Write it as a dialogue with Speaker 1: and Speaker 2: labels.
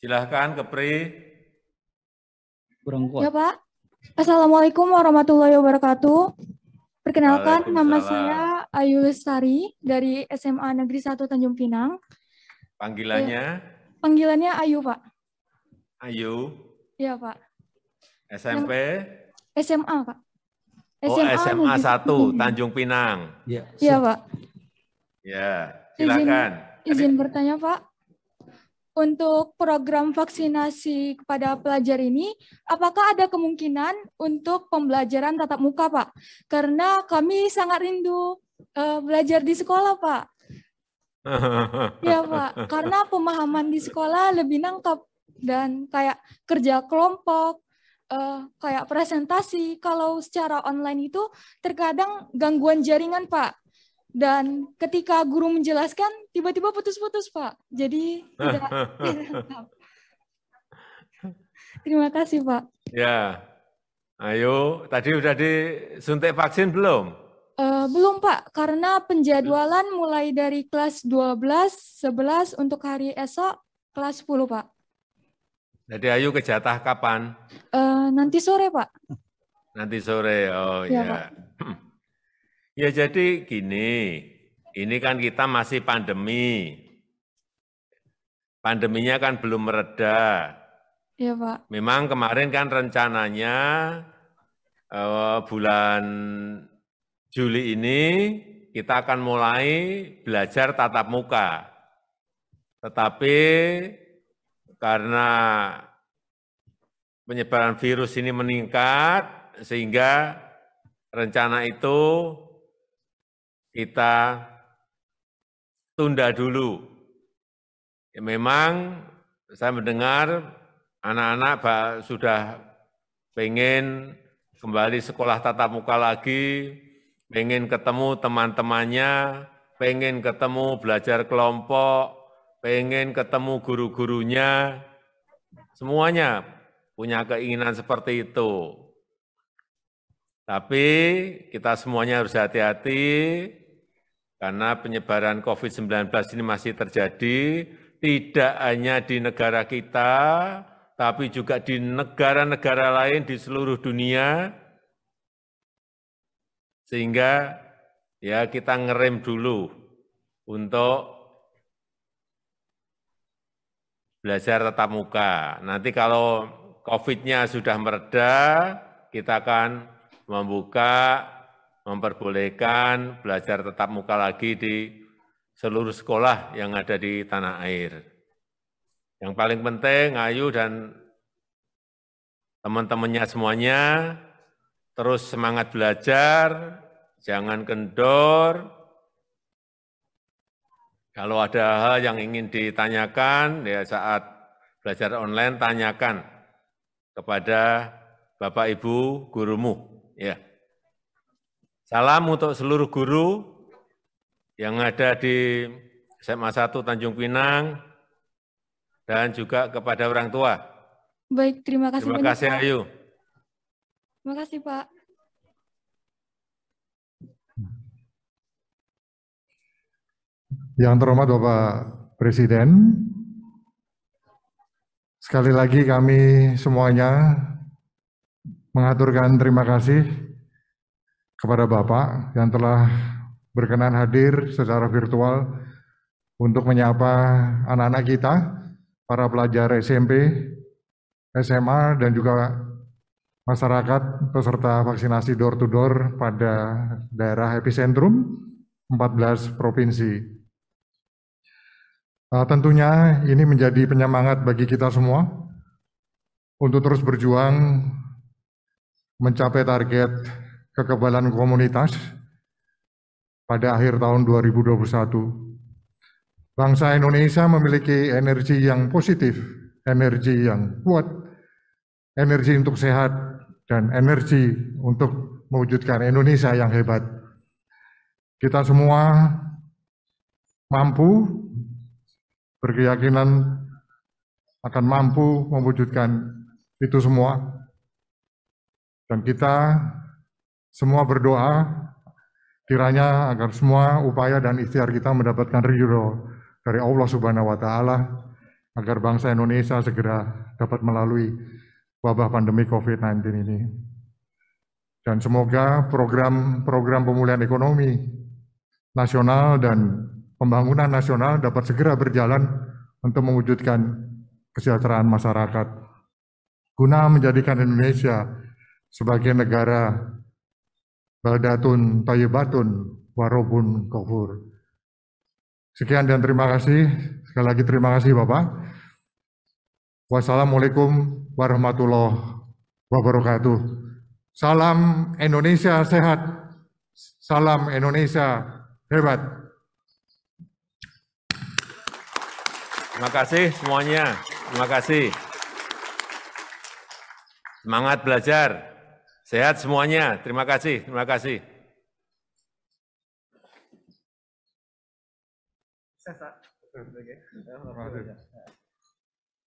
Speaker 1: Silahkan Kepri. Kurang kuat. Ya Pak.
Speaker 2: Assalamualaikum warahmatullahi wabarakatuh. Perkenalkan nama saya Ayu Lestari dari SMA Negeri 1 Tanjung Pinang.
Speaker 1: Panggilannya? Ya.
Speaker 2: Panggilannya Ayu Pak. Ayu? Iya Pak. SMP? SMA Pak.
Speaker 1: SMA oh SMA 1 Tanjung Pinang. Iya ya, Pak. Ya, silakan.
Speaker 2: Izin, izin bertanya Pak untuk program vaksinasi kepada pelajar ini, apakah ada kemungkinan untuk pembelajaran tatap muka, Pak? Karena kami sangat rindu uh, belajar di sekolah, Pak.
Speaker 1: ya, Pak. Karena
Speaker 2: pemahaman di sekolah lebih nangkap dan kayak kerja kelompok, uh, kayak presentasi. Kalau secara online itu terkadang gangguan jaringan, Pak dan ketika guru menjelaskan tiba-tiba putus-putus pak jadi tidak, terima kasih pak
Speaker 1: ya ayo tadi sudah disuntik vaksin belum
Speaker 2: uh, belum pak karena penjadwalan mulai dari kelas 12 11 untuk hari esok kelas 10 pak
Speaker 1: jadi ayo ke kapan
Speaker 2: uh, nanti sore pak
Speaker 1: nanti sore oh ya, ya. Ya jadi gini, ini kan kita masih pandemi. Pandeminya kan belum mereda. Iya Pak. Memang kemarin kan rencananya uh, bulan Juli ini kita akan mulai belajar tatap muka. Tetapi karena penyebaran virus ini meningkat, sehingga rencana itu kita tunda dulu. Ya, memang saya mendengar anak-anak sudah pengen kembali sekolah tatap muka lagi, pengen ketemu teman-temannya, pengen ketemu belajar kelompok, pengen ketemu guru-gurunya, semuanya punya keinginan seperti itu. Tapi kita semuanya harus hati-hati, karena penyebaran covid 19 ini masih terjadi tidak hanya di negara kita, tapi juga di negara-negara lain di seluruh dunia, sehingga ya kita ngerem dulu untuk belajar tetap muka. Nanti kalau COVID-nya sudah mereda, kita akan membuka memperbolehkan belajar tetap muka lagi di seluruh sekolah yang ada di tanah air. Yang paling penting, Ayu dan teman-temannya semuanya, terus semangat belajar, jangan kendor. Kalau ada hal yang ingin ditanyakan, ya saat belajar online, tanyakan kepada Bapak Ibu gurumu. Ya. Salam untuk seluruh guru yang ada di SMA 1 Tanjung Pinang dan juga kepada orang tua.
Speaker 2: Baik, terima kasih. Terima kasih, Pak. Ayu. Terima kasih, Pak.
Speaker 3: Yang terhormat Bapak Presiden, sekali lagi kami semuanya mengaturkan terima kasih kepada Bapak yang telah berkenan hadir secara virtual untuk menyapa anak-anak kita, para pelajar SMP, SMA, dan juga masyarakat peserta vaksinasi door-to-door -door pada daerah epicentrum 14 provinsi. Nah, tentunya ini menjadi penyemangat bagi kita semua untuk terus berjuang mencapai target kekebalan komunitas pada akhir tahun 2021. Bangsa Indonesia memiliki energi yang positif, energi yang kuat, energi untuk sehat, dan energi untuk mewujudkan Indonesia yang hebat. Kita semua mampu, berkeyakinan akan mampu mewujudkan itu semua. Dan kita semua berdoa kiranya agar semua upaya dan ikhtiar kita mendapatkan ridho dari Allah Subhanahu wa taala agar bangsa Indonesia segera dapat melalui wabah pandemi COVID-19 ini. Dan semoga program-program pemulihan ekonomi nasional dan pembangunan nasional dapat segera berjalan untuk mewujudkan kesejahteraan masyarakat. Guna menjadikan Indonesia sebagai negara baldatun tayyibatun warobun kofur. Sekian dan terima kasih. Sekali lagi terima kasih Bapak. Wassalamualaikum warahmatullahi wabarakatuh. Salam Indonesia sehat. Salam Indonesia hebat.
Speaker 1: Terima kasih semuanya. Terima kasih. Semangat belajar. Sehat semuanya. Terima kasih, terima kasih.
Speaker 2: Sehat, Pak.